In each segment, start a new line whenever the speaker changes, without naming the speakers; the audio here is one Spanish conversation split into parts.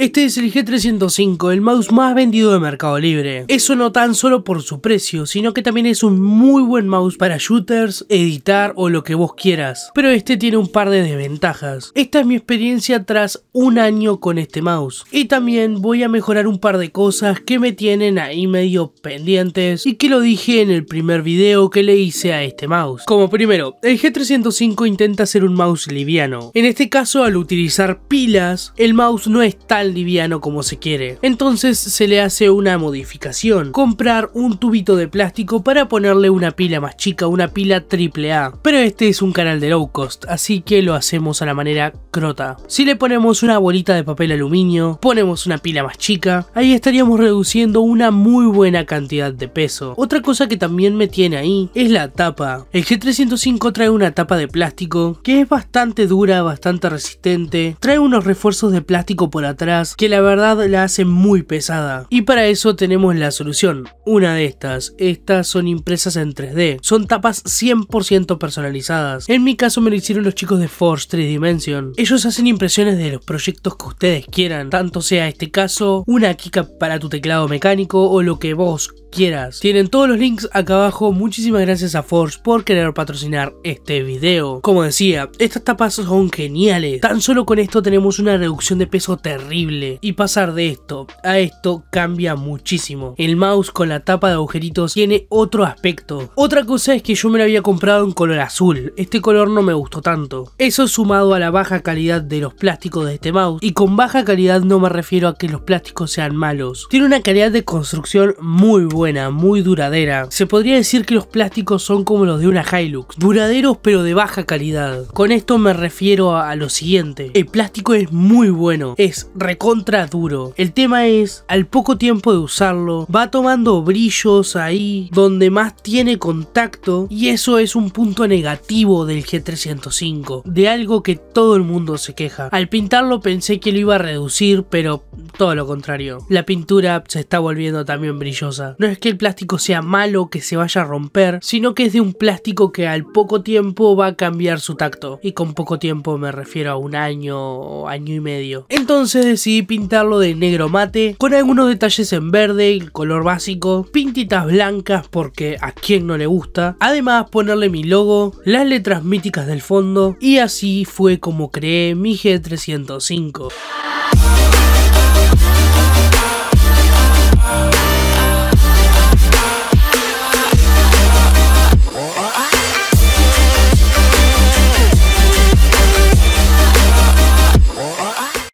Este es el G305, el mouse más vendido de Mercado Libre. Eso no tan solo por su precio, sino que también es un muy buen mouse para shooters, editar o lo que vos quieras. Pero este tiene un par de desventajas. Esta es mi experiencia tras un año con este mouse. Y también voy a mejorar un par de cosas que me tienen ahí medio pendientes y que lo dije en el primer video que le hice a este mouse. Como primero, el G305 intenta ser un mouse liviano. En este caso, al utilizar pilas, el mouse no es tan liviano como se quiere. Entonces se le hace una modificación, comprar un tubito de plástico para ponerle una pila más chica, una pila triple A. Pero este es un canal de low cost, así que lo hacemos a la manera crota. Si le ponemos una bolita de papel aluminio, ponemos una pila más chica, ahí estaríamos reduciendo una muy buena cantidad de peso. Otra cosa que también me tiene ahí es la tapa. El G305 trae una tapa de plástico que es bastante dura, bastante resistente, trae unos refuerzos de plástico por atrás que la verdad la hacen muy pesada. Y para eso tenemos la solución. Una de estas. Estas son impresas en 3D. Son tapas 100% personalizadas. En mi caso me lo hicieron los chicos de Force 3 Dimension. Ellos hacen impresiones de los proyectos que ustedes quieran. Tanto sea este caso, una kika para tu teclado mecánico o lo que vos quieras. Tienen todos los links acá abajo. Muchísimas gracias a Forge por querer patrocinar este video. Como decía, estas tapas son geniales. Tan solo con esto tenemos una reducción de peso terrible. Y pasar de esto a esto cambia muchísimo. El mouse con la tapa de agujeritos tiene otro aspecto. Otra cosa es que yo me lo había comprado en color azul. Este color no me gustó tanto. Eso sumado a la baja calidad de los plásticos de este mouse. Y con baja calidad no me refiero a que los plásticos sean malos. Tiene una calidad de construcción muy buena buena, muy duradera. Se podría decir que los plásticos son como los de una Hilux, duraderos pero de baja calidad. Con esto me refiero a, a lo siguiente, el plástico es muy bueno, es recontra duro. El tema es, al poco tiempo de usarlo, va tomando brillos ahí donde más tiene contacto y eso es un punto negativo del G305, de algo que todo el mundo se queja. Al pintarlo pensé que lo iba a reducir, pero todo lo contrario. La pintura se está volviendo también brillosa. No es que el plástico sea malo, que se vaya a romper, sino que es de un plástico que al poco tiempo va a cambiar su tacto. Y con poco tiempo me refiero a un año o año y medio. Entonces decidí pintarlo de negro mate, con algunos detalles en verde, el color básico, pintitas blancas porque a quien no le gusta. Además ponerle mi logo, las letras míticas del fondo y así fue como creé mi G305.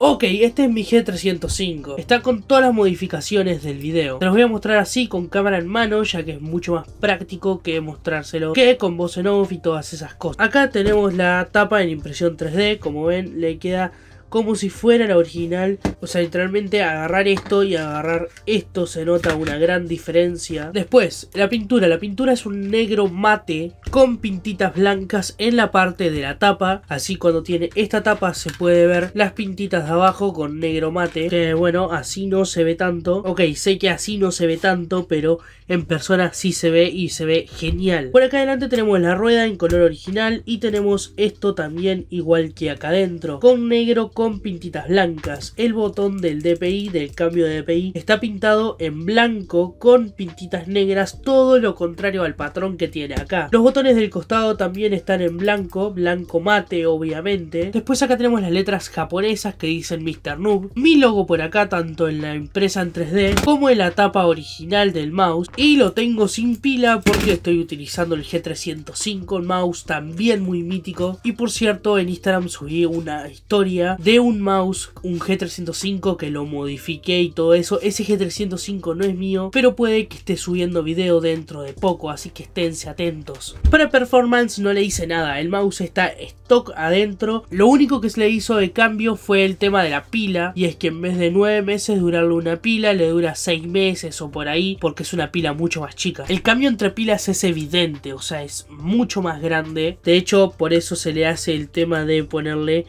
Ok, este es mi G305. Está con todas las modificaciones del video. Te los voy a mostrar así con cámara en mano, ya que es mucho más práctico que mostrárselo que con voz en off y todas esas cosas. Acá tenemos la tapa en impresión 3D. Como ven, le queda como si fuera la original. O sea, literalmente agarrar esto y agarrar esto se nota una gran diferencia. Después, la pintura. La pintura es un negro mate con pintitas blancas en la parte de la tapa. Así cuando tiene esta tapa se puede ver las pintitas de abajo con negro mate. Que bueno, así no se ve tanto. Ok, sé que así no se ve tanto, pero en persona sí se ve y se ve genial. Por acá adelante tenemos la rueda en color original y tenemos esto también igual que acá adentro. Con negro con pintitas blancas. El botón del DPI, del cambio de DPI, está pintado en blanco con pintitas negras. Todo lo contrario al patrón que tiene acá. Los botones del costado también están en blanco, blanco mate obviamente. Después acá tenemos las letras japonesas que dicen Mr. Noob. Mi logo por acá tanto en la empresa en 3D como en la tapa original del mouse. Y lo tengo sin pila porque estoy utilizando el G305, el mouse también muy mítico. Y por cierto en Instagram subí una historia de un mouse, un G305 que lo modifiqué y todo eso. Ese G305 no es mío, pero puede que esté subiendo video dentro de poco, así que esténse atentos. Para performance no le hice nada, el mouse está stock adentro. Lo único que se le hizo de cambio fue el tema de la pila. Y es que en vez de 9 meses durarle una pila, le dura 6 meses o por ahí. Porque es una pila mucho más chica. El cambio entre pilas es evidente, o sea, es mucho más grande. De hecho, por eso se le hace el tema de ponerle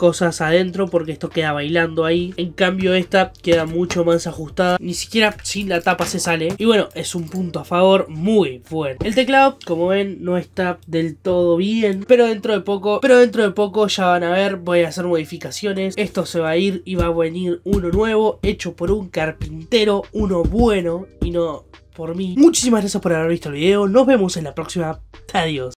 cosas adentro porque esto queda bailando ahí. En cambio esta queda mucho más ajustada, ni siquiera sin la tapa se sale. Y bueno, es un punto a favor muy fuerte. El teclado, como ven, no está del todo bien, pero dentro de poco, pero dentro de poco ya van a ver, voy a hacer modificaciones. Esto se va a ir y va a venir uno nuevo, hecho por un carpintero, uno bueno y no por mí. Muchísimas gracias por haber visto el video, nos vemos en la próxima. Adiós.